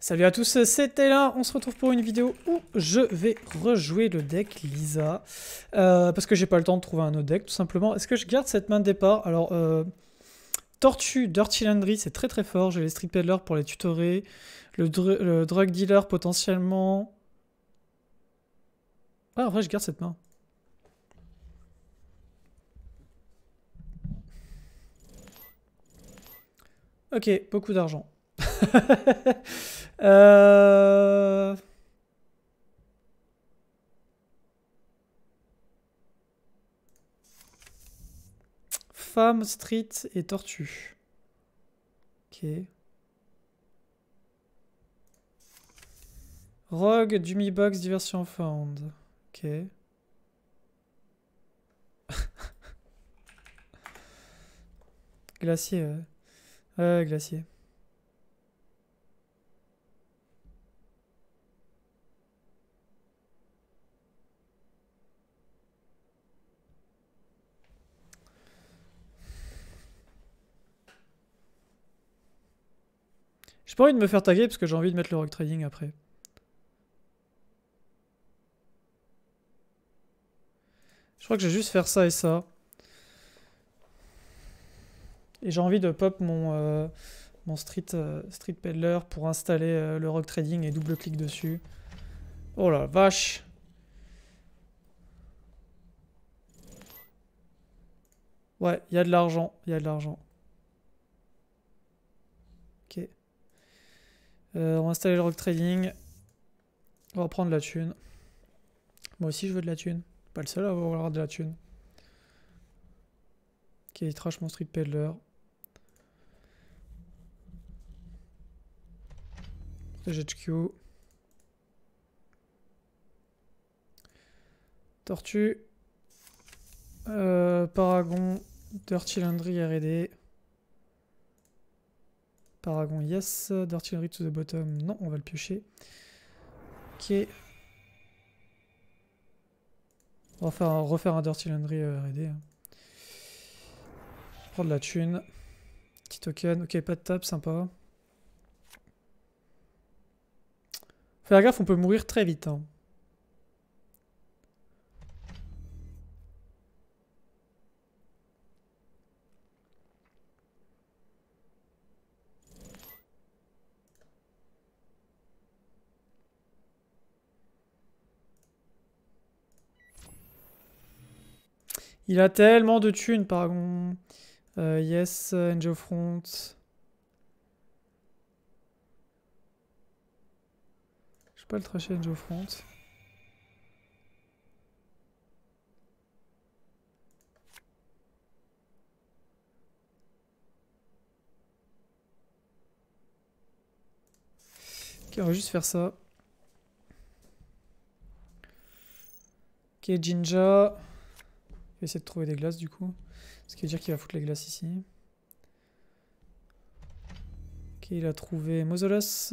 Salut à tous, c'était là, on se retrouve pour une vidéo où je vais rejouer le deck Lisa. Euh, parce que j'ai pas le temps de trouver un autre deck tout simplement. Est-ce que je garde cette main de départ Alors, euh, Tortue, Dirty Landry, c'est très très fort. J'ai les Street Peddler pour les tutorer. Le, le Drug Dealer potentiellement. Ah, en vrai, je garde cette main. Ok, beaucoup d'argent. Euh, Femme, street et tortue. Ok. Rogue, Dummy Box, Diversion Found. Ok. glacier, glacier. J'ai pas envie de me faire taguer parce que j'ai envie de mettre le rock trading après. Je crois que je vais juste faire ça et ça. Et j'ai envie de pop mon, euh, mon street, euh, street peddler pour installer euh, le rock trading et double clic dessus. Oh la vache Ouais, il y a de l'argent, il y a de l'argent. Euh, on va installer le rock trading. On va prendre la thune. Moi aussi, je veux de la thune. Pas le seul à avoir de la thune. Ok, trash mon street peddler. HQ. Tortue. Euh, Paragon. Dirty Landry R&D. Paragon, yes. D'artillerie to the bottom, non, on va le piocher. Ok. On va refaire un Dirty Landry euh, R&D. Hein. Prendre la thune. Petit token. Ok, pas de table, sympa. Faire gaffe, on peut mourir très vite. Hein. Il a tellement de thunes, par Euh, yes, NGO Front. Je peux pas le tracher NGO Front. Ok, on va juste faire ça. Ok, Jinja. Je vais essayer de trouver des glaces du coup. Ce qui veut dire qu'il va foutre les glaces ici. Ok, il a trouvé Mosolus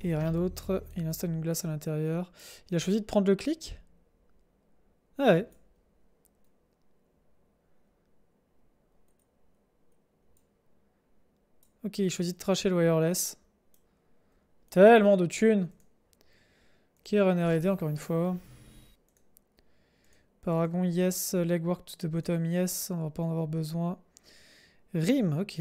Et rien d'autre. Il installe une glace à l'intérieur. Il a choisi de prendre le clic. Ah ouais. Ok, il choisit de tracher le wireless. Tellement de thunes. Ok, runner R&D encore une fois Paragon, yes. Legwork to the bottom, yes. On va pas en avoir besoin. RIM, ok.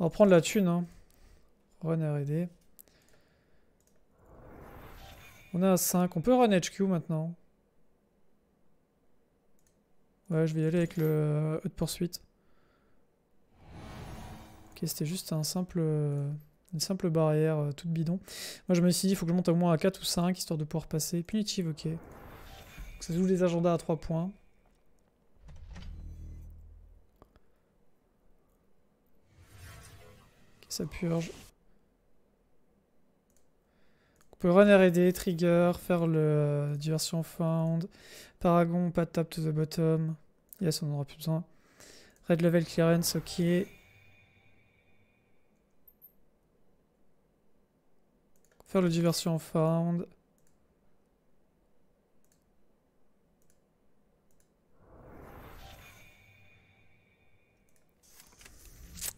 On va prendre la thune. Hein. Runner On est à 5. On peut run HQ maintenant. Ouais, je vais y aller avec le de euh, poursuite c'était juste un simple, euh, une simple barrière euh, toute bidon. Moi, je me suis dit, il faut que je monte au moins à 4 ou 5, histoire de pouvoir passer. Punitive, ok. Ça joue les agendas à 3 points. ça purge. On peut run R&D, trigger, faire le euh, diversion found, paragon, pas de tap to the bottom. Yes, on aura plus besoin. Red level clearance, ok. le diversion found.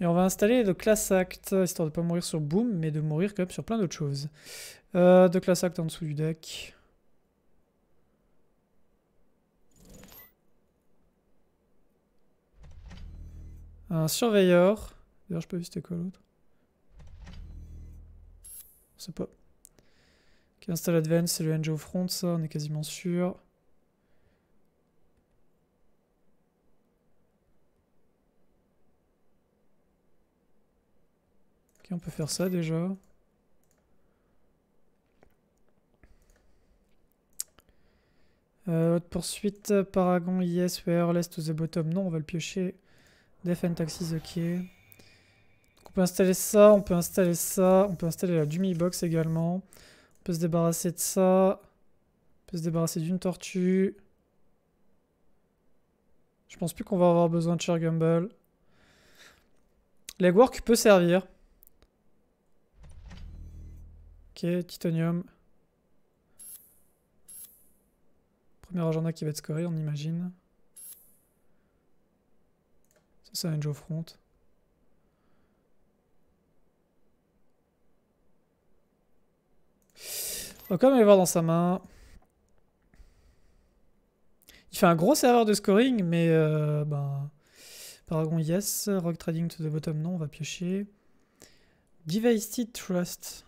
Et on va installer le class act, histoire de pas mourir sur boom, mais de mourir quand sur plein d'autres choses. de euh, class act en dessous du deck. Un surveilleur. D'ailleurs, je peux visiter quoi l'autre C'est pas. Qui installe Advance, c'est le NGO Front, ça, on est quasiment sûr. Ok, on peut faire ça déjà. Euh, poursuite, Paragon, yes, where, to the bottom. Non, on va le piocher. Def and taxis, ok. on peut installer ça, on peut installer ça, on peut installer la Dummy Box également peut se débarrasser de ça. On peut se débarrasser d'une tortue. Je pense plus qu'on va avoir besoin de Cher Gumball. Legwork peut servir. Ok, titanium. Premier agenda qui va être scoré, on imagine. C'est Ça, c'est un Joe Front. on va quand même aller voir dans sa main. Il fait un gros serveur de scoring, mais euh, ben, Paragon yes, Rock Trading to the bottom non, on va piocher. Divested Trust.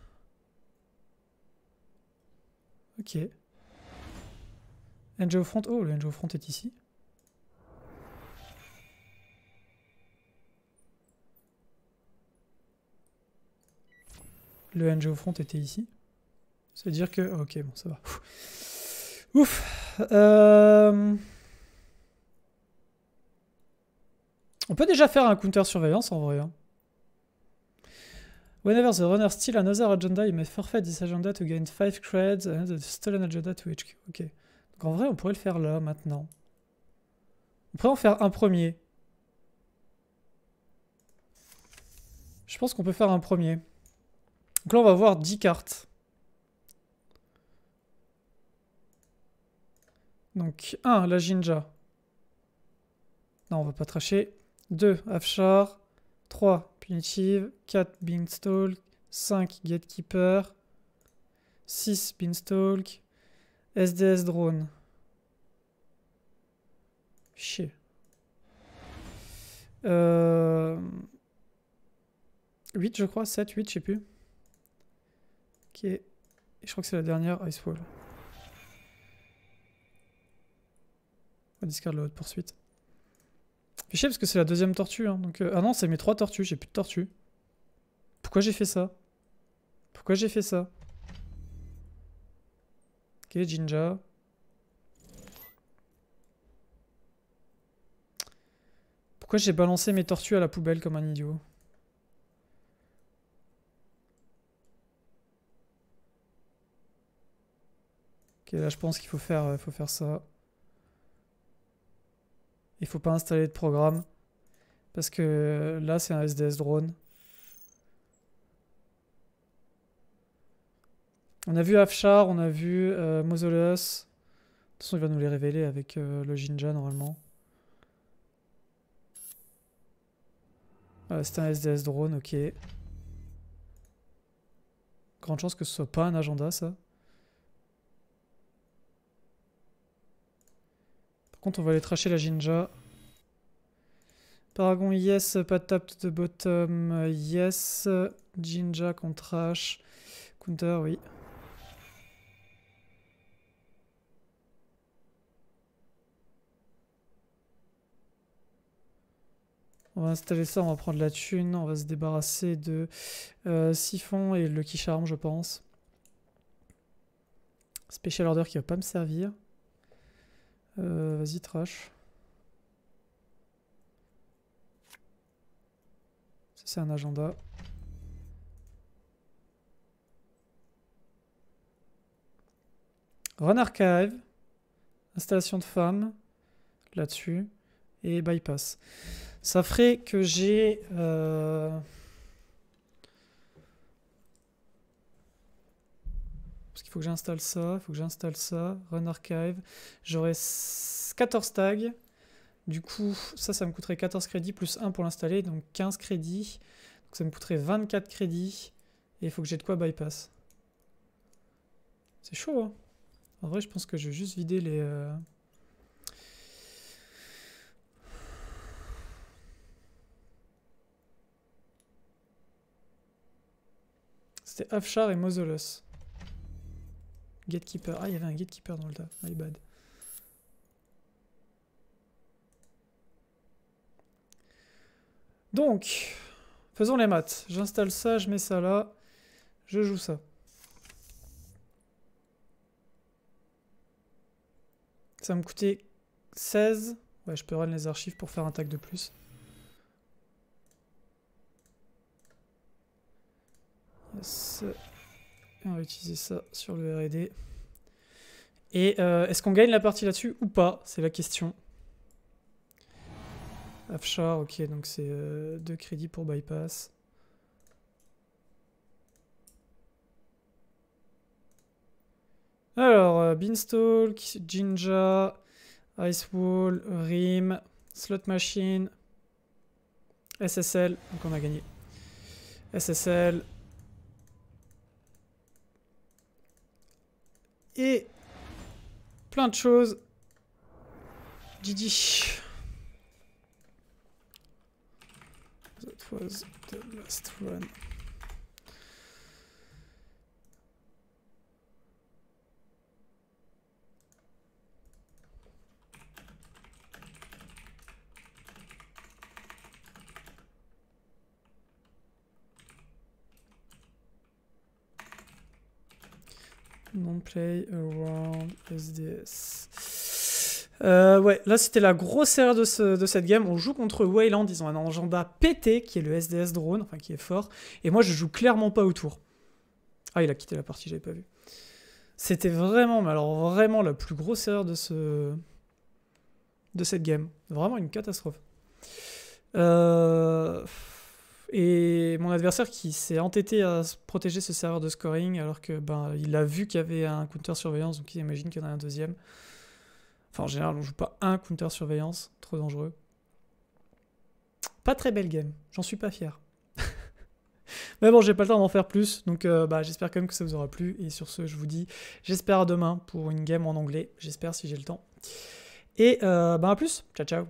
Ok. NGO Front, oh le NGO Front est ici. Le NGO Front était ici à dire que... Ok, bon, ça va. Ouf. Euh, on peut déjà faire un counter surveillance en vrai. Hein. Whenever the runner steals another agenda, he may forfeit this agenda to gain 5 creds and the stolen agenda to Ok. Donc en vrai, on pourrait le faire là, maintenant. On pourrait en faire un premier. Je pense qu'on peut faire un premier. Donc là, on va avoir 10 cartes. Donc 1, la Jinja. Non, on va pas tracher. 2, Afshar. 3, Punitive. 4, Beanstalk. 5, Gatekeeper. 6, Beanstalk. SDS Drone. Chier. 8, euh, je crois. 7, 8, je sais plus. Ok. Et je crois que c'est la dernière Icefall. On discard la haute poursuite. Fait parce que c'est la deuxième tortue. Hein. donc, euh, Ah non, c'est mes trois tortues, j'ai plus de tortues. Pourquoi j'ai fait ça Pourquoi j'ai fait ça Ok, Jinja. Pourquoi j'ai balancé mes tortues à la poubelle comme un idiot Ok, là je pense qu'il faut faire, euh, faut faire ça. Il faut pas installer de programme. Parce que là, c'est un SDS drone. On a vu Afshar, on a vu euh, Mausoleus. De toute façon, il va nous les révéler avec euh, le Jinja normalement. Euh, c'est un SDS drone, ok. Grande chance que ce soit pas un agenda, ça. Par contre, on va aller tracher la Jinja. Paragon, yes. pas tapped de bottom, yes. Jinja qu'on trash. Counter, oui. On va installer ça, on va prendre la thune, on va se débarrasser de euh, Siphon et Lucky Charm, je pense. Special Order qui va pas me servir. Euh, vas-y, trash. Ça, c'est un agenda. Run Archive, installation de femmes, là-dessus, et bypass. Ça ferait que j'ai... Euh, il faut que j'installe ça, il faut que j'installe ça, run archive. J'aurais 14 tags. Du coup, ça, ça me coûterait 14 crédits plus 1 pour l'installer, donc 15 crédits. Donc ça me coûterait 24 crédits. Et il faut que j'ai de quoi bypass. C'est chaud, hein En vrai, je pense que je vais juste vider les... Euh, C'était Afshar et Mausolus. Gatekeeper. Ah, il y avait un gatekeeper dans le tas. My bad. Donc, faisons les maths. J'installe ça, je mets ça là. Je joue ça. Ça me coûtait 16. Ouais, je peux run les archives pour faire un tag de plus. Yes on va utiliser ça sur le R&D. Et euh, est-ce qu'on gagne la partie là-dessus ou pas C'est la question. Afshar, ok, donc c'est 2 euh, crédits pour bypass. Alors, euh, Beanstalk, Jinja, Wall, Rim, Slot Machine, SSL, donc on a gagné. SSL, et plein de choses. Didi. That was the last one. play around euh, ouais, là c'était la grosse erreur de, cette game. On joue contre Wayland, ils ont un agenda pété qui est le SDS drone, enfin qui est fort. Et moi je joue clairement pas autour. Ah, il a quitté la partie, j'avais pas vu. C'était vraiment, mais alors vraiment la plus grosse erreur de ce. de cette game. Vraiment une catastrophe. Euh. Et mon adversaire qui s'est entêté à protéger ce serveur de scoring alors que ben il a vu qu'il y avait un counter surveillance, donc il imagine qu'il y en a un deuxième. Enfin en général on joue pas un counter surveillance, trop dangereux. Pas très belle game, j'en suis pas fier. Mais bon, j'ai pas le temps d'en faire plus, donc euh, bah, j'espère quand même que ça vous aura plu. Et sur ce, je vous dis, j'espère à demain pour une game en anglais. J'espère si j'ai le temps. Et euh, bah, à plus, ciao ciao